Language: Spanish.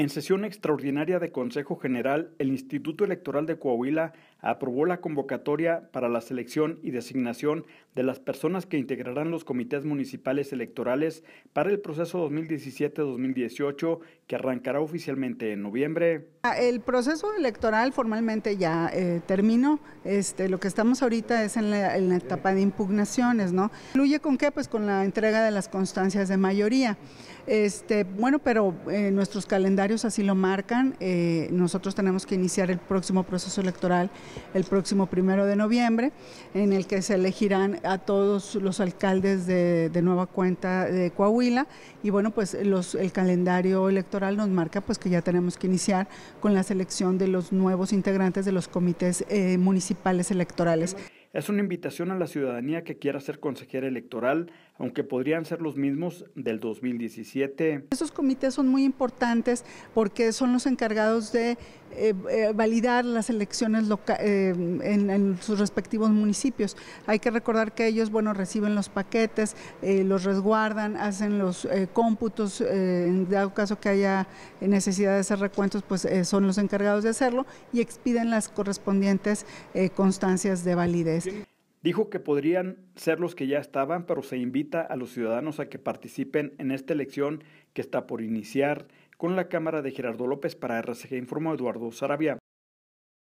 En sesión extraordinaria de Consejo General, el Instituto Electoral de Coahuila aprobó la convocatoria para la selección y designación de las personas que integrarán los comités municipales electorales para el proceso 2017-2018 que arrancará oficialmente en noviembre. Ah, el proceso electoral formalmente ya eh, terminó. Este, lo que estamos ahorita es en la, etapa de impugnaciones, ¿no? ¿Incluye con qué? Pues con la entrega de las constancias de mayoría. Este, bueno, pero eh, nuestros calendarios así lo marcan. Eh, nosotros tenemos que iniciar el próximo proceso electoral el próximo primero de noviembre, en el que se elegirán a todos los alcaldes de, nueva cuenta de Coahuila. Y bueno, pues los, el calendario electoral nos marca pues que ya tenemos que iniciar con la selección de los nuevos integrantes de los comités eh, municipales electorales. Es una invitación a la ciudadanía que quiera ser consejera electoral, aunque podrían ser los mismos del 2017. Estos comités son muy importantes porque son los encargados de eh, eh, validar las elecciones eh, en, sus respectivos municipios. Hay que recordar que ellos, bueno, reciben los paquetes, los resguardan, hacen los cómputos, en dado caso que haya necesidad de hacer recuentos, pues son los encargados de hacerlo y expiden las correspondientes constancias de validez. Dijo que podrían ser los que ya estaban, pero se invita a los ciudadanos a que participen en esta elección que está por iniciar con la Cámara de Gerardo López para RCG, informó Eduardo Sarabia.